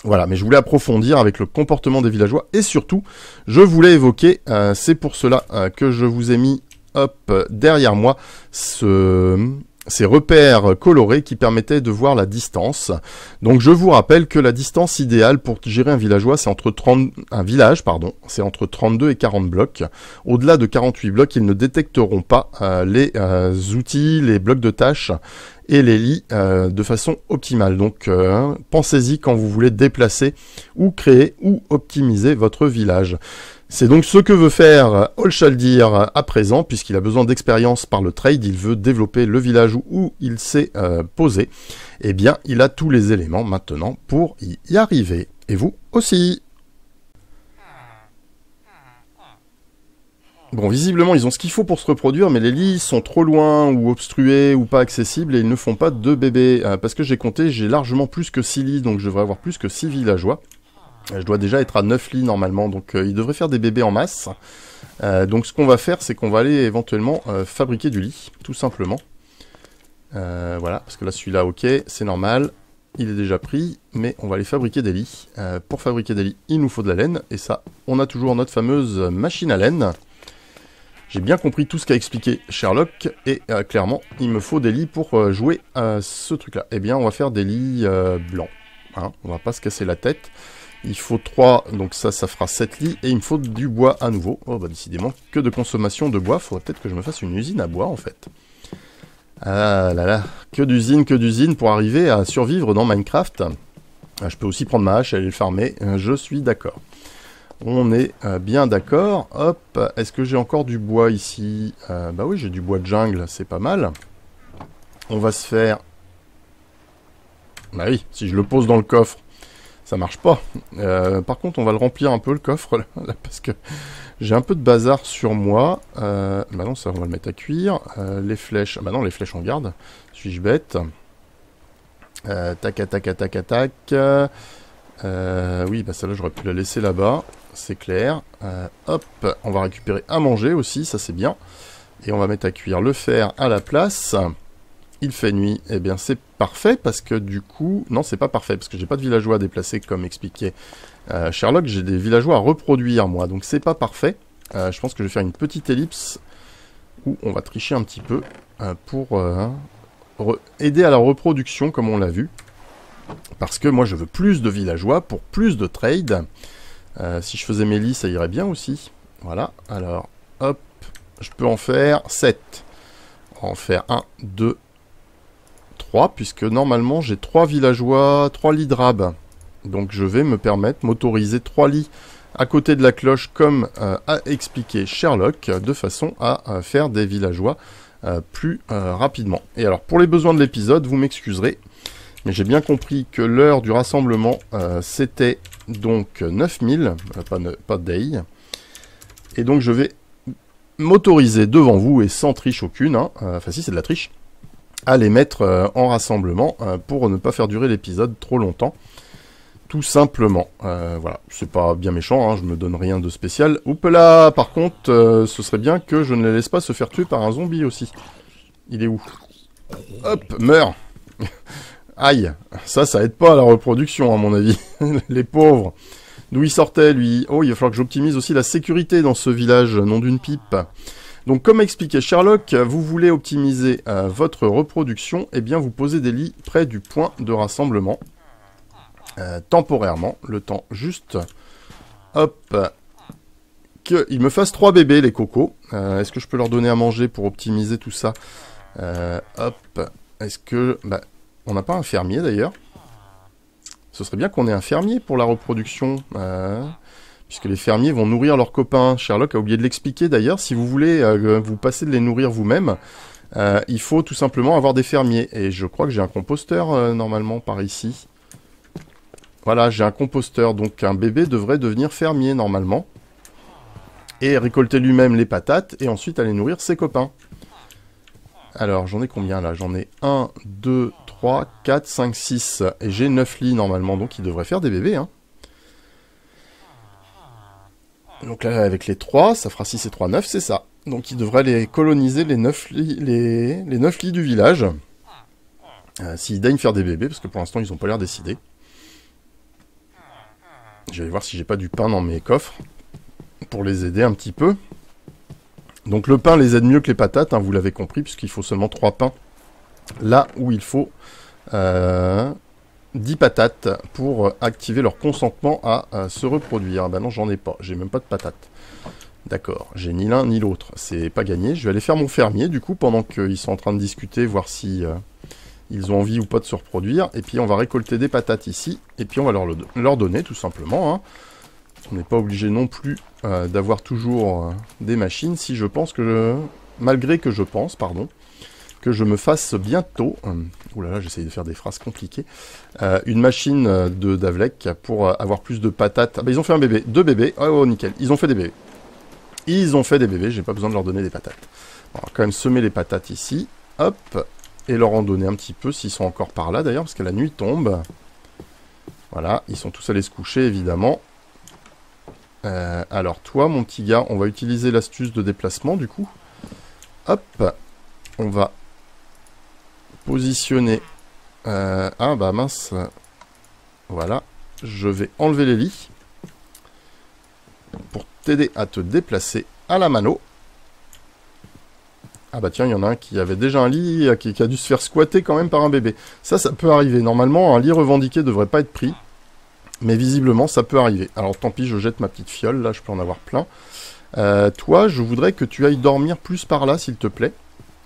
Voilà, mais je voulais approfondir avec le comportement des villageois et surtout, je voulais évoquer, euh, c'est pour cela euh, que je vous ai mis, derrière moi, ces repères colorés qui permettaient de voir la distance. Donc je vous rappelle que la distance idéale pour gérer un villageois, c'est entre un village, pardon, c'est entre 32 et 40 blocs. Au-delà de 48 blocs, ils ne détecteront pas euh, les outils, les blocs de tâches, et les lits euh, de façon optimale. Donc euh, pensez-y quand vous voulez déplacer ou créer ou optimiser votre village. C'est donc ce que veut faire Olshaldir à présent, puisqu'il a besoin d'expérience par le trade, il veut développer le village où il s'est euh, posé. Eh bien, il a tous les éléments maintenant pour y arriver. Et vous aussi Bon, visiblement, ils ont ce qu'il faut pour se reproduire, mais les lits sont trop loin ou obstrués ou pas accessibles et ils ne font pas de bébés. Euh, parce que j'ai compté, j'ai largement plus que 6 lits, donc je devrais avoir plus que 6 villageois. Euh, je dois déjà être à 9 lits normalement, donc euh, ils devraient faire des bébés en masse. donc ce qu'on va faire, c'est qu'on va aller éventuellement fabriquer du lit, tout simplement. voilà, parce que là, celui-là, ok, c'est normal. Il est déjà pris, mais on va aller fabriquer des lits. pour fabriquer des lits, il nous faut de la laine, et ça, on a toujours notre fameuse machine à laine. J'ai bien compris tout ce qu'a expliqué Sherlock, et euh, clairement, il me faut des lits pour euh, jouer à ce truc-là. Eh bien, on va faire des lits euh, blancs. Hein, on va pas se casser la tête. Il faut 3, donc ça, ça fera 7 lits, et il me faut du bois à nouveau. Oh bah décidément, que de consommation de bois, faudrait peut-être que je me fasse une usine à bois en fait. Ah là là, que d'usine, que d'usine pour arriver à survivre dans Minecraft. Ah, je peux aussi prendre ma hache et aller le farmer, je suis d'accord. On est euh, bien d'accord. Hop, est-ce que j'ai encore du bois ici euh, Bah oui, j'ai du bois de jungle, c'est pas mal. On va se faire... Bah oui, si je le pose dans le coffre, ça marche pas. Euh, par contre, on va le remplir un peu, le coffre, parce que j'ai un peu de bazar sur moi. bah non, ça, on va le mettre à cuire. les flèches... Bah non, les flèches, on garde. Suis-je bête Tac, tac, tac, tac, tac. oui, bah celle-là, j'aurais pu la laisser là-bas c'est clair. Euh, hop, on va récupérer à manger aussi, ça c'est bien. Et on va mettre à cuire le fer à la place. Il fait nuit, eh bien c'est parfait parce que du coup... Non, c'est pas parfait parce que j'ai pas de villageois à déplacer comme expliqué euh, Sherlock. J'ai des villageois à reproduire moi, donc c'est pas parfait. Euh, je pense que je vais faire une petite ellipse où on va tricher un petit peu pour aider à la reproduction comme on l'a vu. Parce que moi je veux plus de villageois pour plus de trades. Euh, si je faisais mes lits, ça irait bien aussi. Voilà, alors, hop, je peux en faire 7. en faire 1, 2, 3, puisque normalement j'ai 3 villageois, 3 lits de Donc je vais me permettre, m'autoriser 3 lits à côté de la cloche, comme euh, a expliqué Sherlock, de façon à euh, faire des villageois plus rapidement. Et alors, pour les besoins de l'épisode, vous m'excuserez, j'ai bien compris que l'heure du rassemblement, euh, c'était donc 9000, euh, pas, de day. Et donc je vais m'autoriser devant vous, et sans triche aucune, hein, euh, enfin si c'est de la triche, à les mettre en rassemblement pour ne pas faire durer l'épisode trop longtemps. Tout simplement. voilà, c'est pas bien méchant, hein, je me donne rien de spécial. Oups là, par contre, ce serait bien que je ne les laisse pas se faire tuer par un zombie aussi. Il est où Hop, meurs Aïe, ça, ça aide pas à la reproduction, à mon avis. les pauvres. D'où il sortait, lui Oh, il va falloir que j'optimise aussi la sécurité dans ce village, nom d'une pipe. Donc, comme expliquait Sherlock, vous voulez optimiser euh, votre reproduction, eh bien, vous posez des lits près du point de rassemblement. Euh, temporairement, le temps juste. Hop Qu'ils me fassent trois bébés, les cocos. Euh, est-ce que je peux leur donner à manger pour optimiser tout ça Hop Est-ce que... Bah, on n'a pas un fermier d'ailleurs. Ce serait bien qu'on ait un fermier pour la reproduction. Euh, puisque les fermiers vont nourrir leurs copains. Sherlock a oublié de l'expliquer d'ailleurs. Si vous voulez euh, euh, vous passer de les nourrir vous-même, il faut tout simplement avoir des fermiers. Et je crois que j'ai un composteur normalement par ici. Voilà, j'ai un composteur. Donc un bébé devrait devenir fermier normalement. Et récolter lui-même les patates et ensuite aller nourrir ses copains. Alors, j'en ai combien là J'en ai 1, 2, 3, 4, 5, 6. Et j'ai 9 lits normalement, donc il devrait faire des bébés. Hein. Donc là, avec les 3, ça fera 6 et 3, 9, c'est ça. Donc il devrait les coloniser, les 9 lits, les, lits du village. Euh, s'ils daignent faire des bébés, parce que pour l'instant, ils n'ont pas l'air décidés. Je vais voir si j'ai pas du pain dans mes coffres. Pour les aider un petit peu. Donc le pain les aide mieux que les patates, hein, vous l'avez compris, puisqu'il faut seulement 3 pains. Là où il faut 10 euh, patates pour euh, activer leur consentement à, euh, se reproduire. Ah ben non, j'en ai pas, j'ai même pas de patates. D'accord, j'ai ni l'un ni l'autre, c'est pas gagné. Je vais aller faire mon fermier, du coup, pendant qu'ils sont en train de discuter, voir si ils ont envie ou pas de se reproduire. Et puis on va récolter des patates ici, et puis on va leur, leur donner, tout simplement. Hein. On n'est pas obligé non plus euh, d'avoir toujours euh, des machines si je pense que je... malgré que je pense, pardon, que je me fasse bientôt, Ouh oh là là, j'essaye de faire des phrases compliquées, euh, une machine de d'Avlec pour avoir plus de patates. Ah, bah, ils ont fait un bébé, deux bébés, oh, oh nickel, ils ont fait des bébés. Ils ont fait des bébés, j'ai pas besoin de leur donner des patates. On va quand même semer les patates ici, hop, et leur en donner un petit peu s'ils sont encore par là d'ailleurs, parce que la nuit tombe. Voilà, ils sont tous allés se coucher évidemment. Euh, alors toi, mon petit gars, on va utiliser l'astuce de déplacement du coup. Hop, on va positionner... Euh, ah bah mince, voilà, je vais enlever les lits pour t'aider à te déplacer à la mano. Ah bah tiens, il y en a un qui avait déjà un lit, euh, qui, qui, a dû se faire squatter quand même par un bébé. Ça, ça peut arriver. Normalement, un lit revendiqué devrait pas être pris. Mais visiblement, ça peut arriver. Alors tant pis, je jette ma petite fiole, là, je peux en avoir plein. Euh, toi, je voudrais que tu ailles dormir plus par là, s'il te plaît.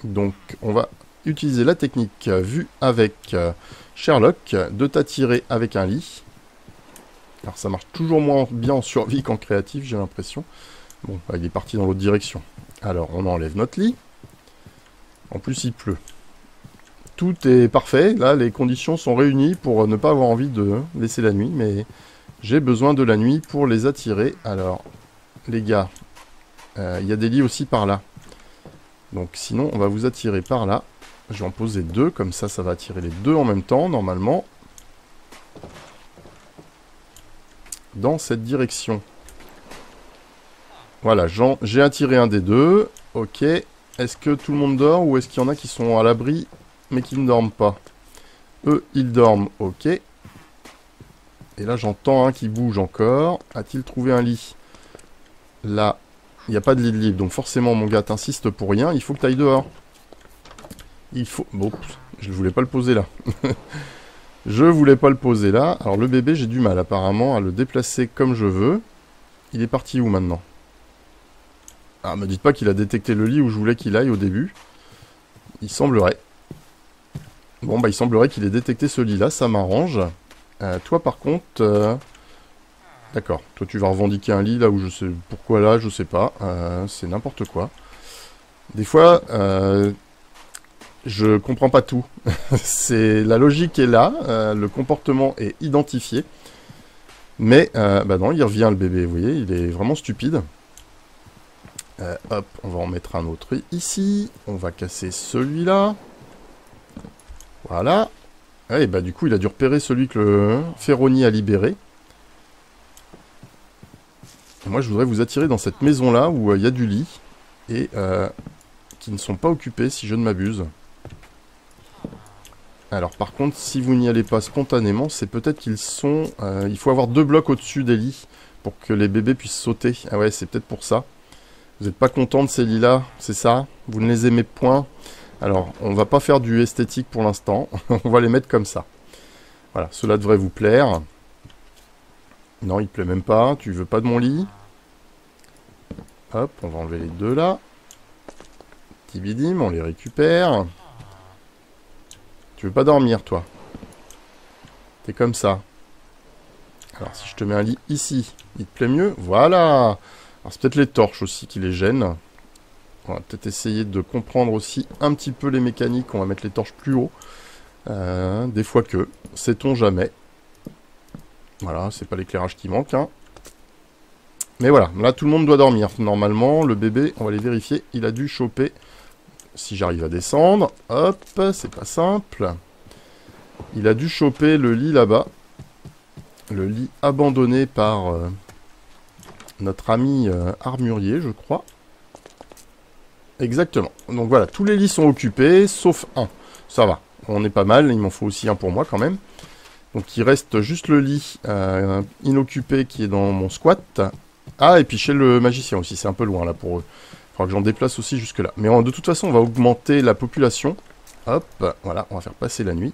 Donc, on va utiliser la technique vue avec euh, Sherlock de t'attirer avec un lit. Alors, ça marche toujours moins bien en survie qu'en créatif, j'ai l'impression. Bon, bah, il est parti dans l'autre direction. Alors, on enlève notre lit. En plus, il pleut tout est parfait. Là, les conditions sont réunies pour ne pas avoir envie de laisser la nuit, mais j'ai besoin de la nuit pour les attirer. Alors, les gars, euh, il y a des lits aussi par là. Donc sinon, on va vous attirer par là. Je vais poser deux, comme ça, ça va attirer les deux en même temps, normalement. Dans cette direction. Voilà, j'ai attiré un des deux. Ok. Est-ce que tout le monde dort ou est-ce qu'il y en a qui sont à l'abri mais qui ne dorment pas. Eux, ils dorment, ok. Et là, j'entends un qui bouge encore. A-t-il trouvé un lit Là, il n'y a pas de lit de libre. Donc forcément, mon gars, t'insiste pour rien. Il faut que tu dehors. Il faut... Bon, je ne voulais pas le poser là. je voulais pas le poser là. Alors le bébé, j'ai du mal apparemment à le déplacer comme je veux. Il est parti où maintenant Ah, me dites pas qu'il a détecté le lit où je voulais qu'il aille au début. Il semblerait. Bon, bah, il semblerait qu'il ait détecté ce lit-là, ça m'arrange. Euh, toi, par contre... Euh, d'accord. Toi, tu vas revendiquer un lit là où je sais... Pourquoi là, je sais pas. Euh, c'est n'importe quoi. Des fois, je comprends pas tout. c'est La logique est là, le comportement est identifié. Mais, bah non, il revient le bébé, vous voyez, il est vraiment stupide. hop, on va en mettre un autre ici. On va casser celui-là. Voilà. Ah, et bah du coup, il a dû repérer celui que le hein, a libéré. moi, je voudrais vous attirer dans cette maison-là où euh, il y a du lit. Et euh, qui ne sont pas occupés, si je ne m'abuse. Alors par contre, si vous n'y allez pas spontanément, c'est peut-être qu'ils sont... Euh, il faut avoir deux blocs au-dessus des lits pour que les bébés puissent sauter. Ah ouais, c'est peut-être pour ça. Vous n'êtes pas content de ces lits-là, c'est ça Vous ne les aimez point alors, on va pas faire du esthétique pour l'instant. on va les mettre comme ça. Voilà, cela devrait vous plaire. Non, il ne plaît même pas. Tu veux pas de mon lit Hop, on va enlever les deux là. Tibidim, on les récupère. Tu veux pas dormir, toi T'es comme ça. Alors, si je te mets un lit ici, il te plaît mieux Voilà Alors, c'est peut-être les torches aussi qui les gênent. On va peut-être essayer de comprendre aussi un petit peu les mécaniques. On va mettre les torches plus haut. Euh, des fois que, sait-on jamais. Voilà, c'est pas l'éclairage qui manque. Hein. Mais voilà, là tout le monde doit dormir. Normalement, le bébé, on va les vérifier, il a dû choper. Si j'arrive à descendre, hop, c'est pas simple. Il a dû choper le lit là-bas. Le lit abandonné par euh, notre ami euh, armurier, je crois. Exactement. Donc voilà, tous les lits sont occupés, sauf un. Ça va, on est pas mal, il m'en faut aussi un pour moi quand même. Donc il reste juste le lit euh, inoccupé qui est dans mon squat. Ah, et puis chez le magicien aussi, c'est un peu loin là pour eux. Il faudra que j'en déplace aussi jusque là. Mais de toute façon, on va augmenter la population. Hop, voilà, on va faire passer la nuit.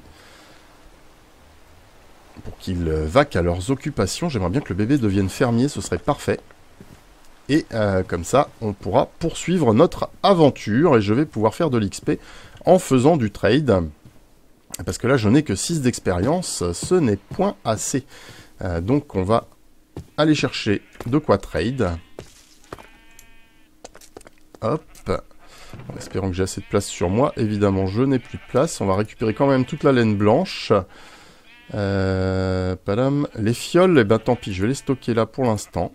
Pour qu'ils euh, vaquent à leurs occupations, j'aimerais bien que le bébé devienne fermier, ce serait parfait et euh, comme ça on pourra poursuivre notre aventure et je vais pouvoir faire de l'XP en faisant du trade parce que là je n'ai que 6 d'expérience, ce n'est point assez. Euh, donc on va aller chercher de quoi trade. Hop. En espérant que j'ai assez de place sur moi. Évidemment, je n'ai plus de place. On va récupérer quand même toute la laine blanche. Euh, Les fioles, eh ben, tant pis, je vais les stocker là pour l'instant.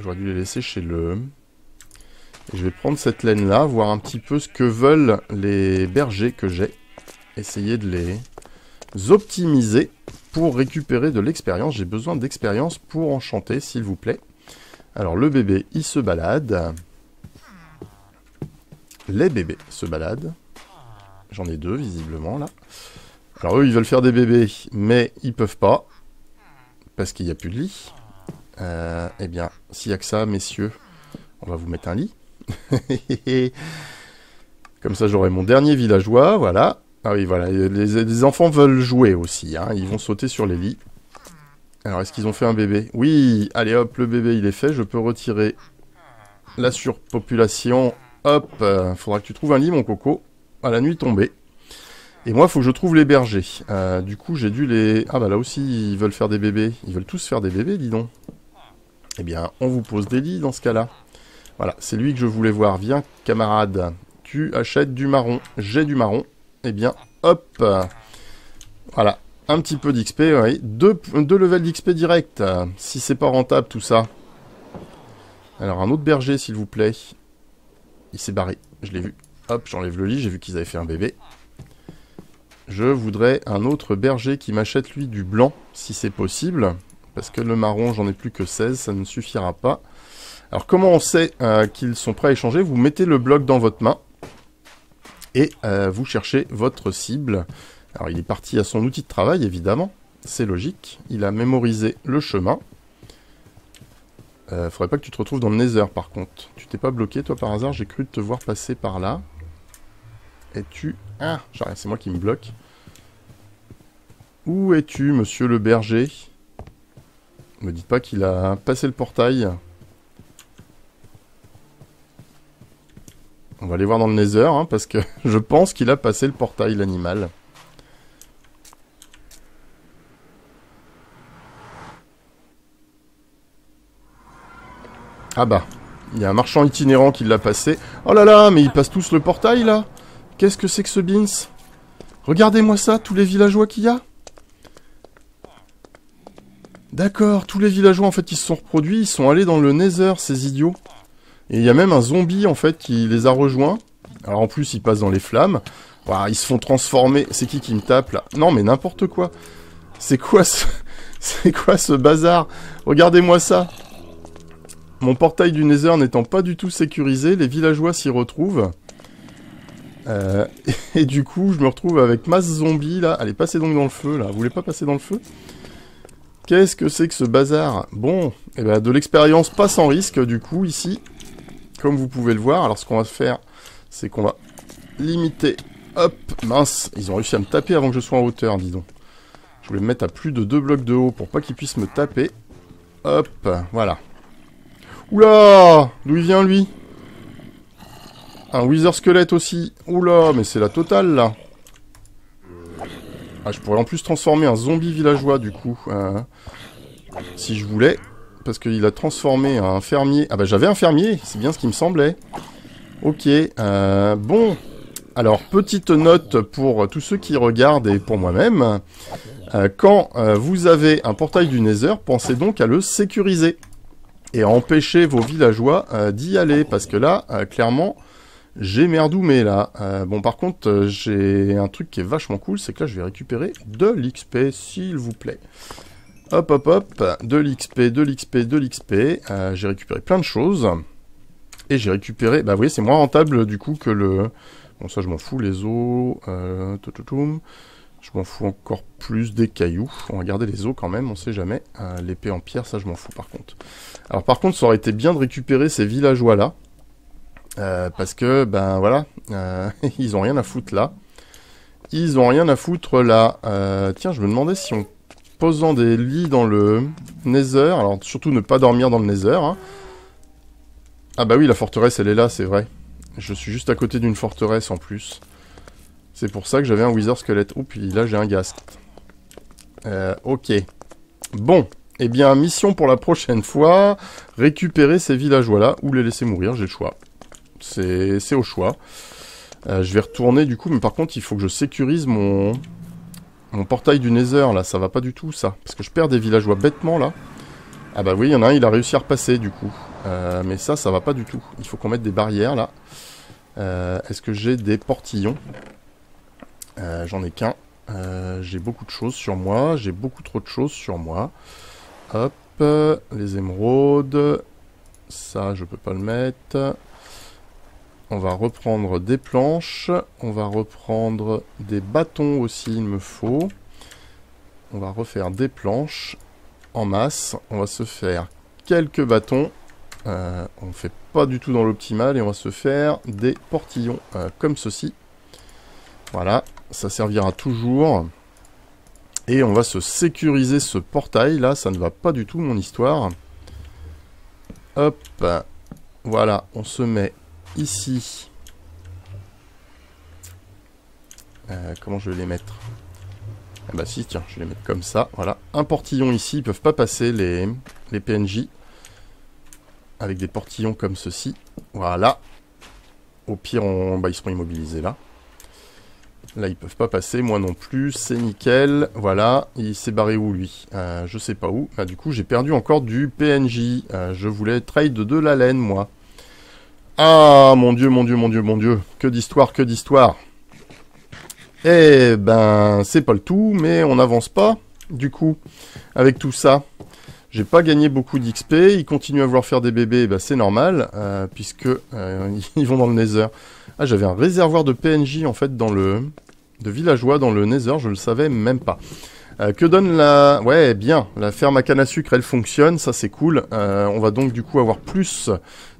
J'aurais dû les laisser chez le... je vais prendre cette laine-là, voir un petit peu ce que veulent les bergers que j'ai. Essayer de les optimiser pour récupérer de l'expérience. J'ai besoin d'expérience pour enchanter, s'il vous plaît. Alors, le bébé, il se balade. Les bébés se baladent. J'en ai deux, visiblement, là. Alors, eux, ils veulent faire des bébés, mais ils peuvent pas. Parce qu'il n'y a plus de lit. Euh, eh bien, s'il n'y a que ça, messieurs, on va vous mettre un lit. Comme ça, j'aurai mon dernier villageois, voilà. Ah oui, voilà, les, enfants veulent jouer aussi, hein. ils vont sauter sur les lits. Alors, est-ce qu'ils ont fait un bébé Oui Allez, hop, le bébé, il est fait, je peux retirer la surpopulation. Hop, il euh, faudra que tu trouves un lit, mon coco, à la nuit tombée. Et moi, il faut que je trouve les bergers. Euh, du coup, j'ai dû les... Ah bah là aussi, ils veulent faire des bébés. Ils veulent tous faire des bébés, dis donc. Eh bien, on vous pose des lits dans ce cas-là. Voilà, c'est lui que je voulais voir. Viens, camarade, tu achètes du marron. J'ai du marron. Eh bien, hop Voilà, un petit peu d'XP, oui. Deux, deux levels d'XP direct, si c'est pas rentable tout ça. Alors, un autre berger, s'il vous plaît. Il s'est barré, je l'ai vu. Hop, j'enlève le lit, j'ai vu qu'ils avaient fait un bébé. Je voudrais un autre berger qui m'achète, lui, du blanc, si c'est possible parce que le marron, j'en ai plus que 16, ça ne suffira pas. Alors comment on sait euh, qu'ils sont prêts à échanger Vous mettez le bloc dans votre main et euh, vous cherchez votre cible. Alors il est parti à son outil de travail évidemment, c'est logique, il a mémorisé le chemin. ne euh, faudrait pas que tu te retrouves dans le Nether par contre. Tu t'es pas bloqué toi par hasard, j'ai cru te voir passer par là. es tu... Ah, c'est moi qui me bloque. Où es-tu, monsieur le berger me dites pas qu'il a passé le portail. On va aller voir dans le Nether, hein, parce que je pense qu'il a passé le portail, l'animal. Ah bah, il y a un marchand itinérant qui l'a passé. Oh là là, mais ils passent tous le portail, là Qu'est-ce que c'est que ce Beans Regardez-moi ça, tous les villageois qu'il y a D'accord, tous les villageois en fait qui se sont reproduits, ils sont allés dans le Nether, ces idiots. Et il y a même un zombie en fait qui les a rejoints. Alors en plus ils passent dans les flammes. ils se font transformer. C'est qui qui me tape là Non mais n'importe quoi. C'est quoi ce... C'est quoi ce bazar Regardez-moi ça. Mon portail du Nether n'étant pas du tout sécurisé, les villageois s'y retrouvent. Euh, et, du coup, je me retrouve avec masse zombie là. Allez, passez donc dans le feu là. Vous voulez pas passer dans le feu Qu'est-ce que c'est que ce bazar Bon, et eh ben, de l'expérience pas sans risque du coup ici. Comme vous pouvez le voir, alors ce qu'on va faire, c'est qu'on va limiter. Hop, mince, ils ont réussi à me taper avant que je sois en hauteur, disons. Je voulais me mettre à plus de deux blocs de haut pour pas qu'ils puissent me taper. Hop, voilà. Oula D'où il vient lui Un Wither squelette aussi. Oula, mais c'est la totale là. Ah, je pourrais en plus transformer un zombie villageois, du coup. Euh, si je voulais. Parce qu'il a transformé un fermier. Ah bah j'avais un fermier, c'est bien ce qui me semblait. Ok, euh, bon. Alors, petite note pour tous ceux qui regardent et pour moi-même. Euh, quand vous avez un portail du Nether, pensez donc à le sécuriser. Et à empêcher vos villageois d'y aller. Parce que là, clairement, j'ai Merdoumé là. Euh, bon, par contre, euh, j'ai un truc qui est vachement cool, c'est que là, je vais récupérer de l'XP, s'il vous plaît. Hop, hop, hop, de l'XP, de l'XP, de l'XP. Euh, j'ai récupéré plein de choses. Et j'ai récupéré... Bah, vous voyez, c'est moins rentable, du coup, que le... Bon, ça, je m'en fous, les eaux... Je m'en fous encore plus des cailloux. On va garder les os quand même, on sait jamais. L'épée en pierre, ça, je m'en fous, par contre. Alors, par contre, ça aurait été bien de récupérer ces villageois-là. Euh, parce que, ben voilà, euh, ils ont rien à foutre là. Ils ont rien à foutre là. Euh, tiens, je me demandais si en posant des lits dans le Nether, alors surtout ne pas dormir dans le Nether. Hein. Ah bah oui, la forteresse, elle est là, c'est vrai. Je suis juste à côté d'une forteresse en plus. C'est pour ça que j'avais un Wither squelette. Oups, là j'ai un ghast. ok. Bon, eh bien, mission pour la prochaine fois, récupérer ces villageois-là ou les laisser mourir, j'ai le choix. C'est au choix. Euh, je vais retourner du coup, mais par contre, il faut que je sécurise mon, portail du Nether, là. Ça va pas du tout, ça. Parce que je perds des villageois bêtement, là. Ah bah oui, il y en a un, il a réussi à repasser, du coup. Euh, mais ça, ça va pas du tout. Il faut qu'on mette des barrières, là. Euh, est-ce que j'ai des portillons J'en ai qu'un. j'ai beaucoup de choses sur moi. J'ai beaucoup trop de choses sur moi. Hop, les émeraudes. Ça, je peux pas le mettre. On va reprendre des planches. On va reprendre des bâtons aussi, il me faut. On va refaire des planches en masse. On va se faire quelques bâtons. Euh, on ne fait pas du tout dans l'optimal et on va se faire des portillons euh, comme ceci. Voilà, ça servira toujours. Et on va se sécuriser ce portail. Là, ça ne va pas du tout, mon histoire. Hop, voilà, on se met ici. Euh, comment je vais les mettre Ah bah si, tiens, je vais les mettre comme ça. Voilà, un portillon ici, ils peuvent pas passer les, PNJ. Avec des portillons comme ceci. Voilà. Au pire, bah, ils seront immobilisés là. Là, ils peuvent pas passer, moi non plus. C'est nickel. Voilà. Il s'est barré où, lui euh, Je sais pas où. Bah, du coup, j'ai perdu encore du PNJ. Euh, je voulais trade de la laine, moi. Ah mon dieu, mon dieu, mon dieu, mon dieu. Que d'histoire, que d'histoire. Eh ben, c'est pas le tout, mais on n'avance pas, du coup, avec tout ça. J'ai pas gagné beaucoup d'XP, ils continuent à vouloir faire des bébés, bah, c'est normal, euh, puisque euh, ils vont dans le Nether. Ah, j'avais un réservoir de PNJ, en fait, dans le... de villageois dans le Nether, je le savais même pas. Euh, que donne la... Ouais, bien, la ferme à canne à sucre, elle fonctionne, ça c'est cool. on va donc du coup avoir plus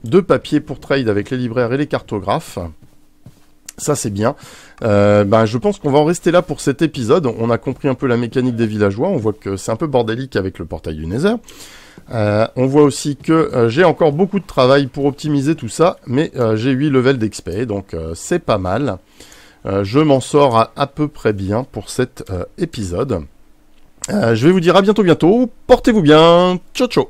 deux papier pour trade avec les libraires et les cartographes. Ça c'est bien. Euh, ben, je pense qu'on va en rester là pour cet épisode. On a compris un peu la mécanique des villageois. On voit que c'est un peu bordélique avec le portail du Nether. Euh, on voit aussi que euh, j'ai encore beaucoup de travail pour optimiser tout ça, mais j'ai 8 levels d'XP, donc c'est pas mal. je m'en sors à, à, peu près bien pour cet épisode. je vais vous dire à bientôt bientôt. Portez-vous bien. Ciao ciao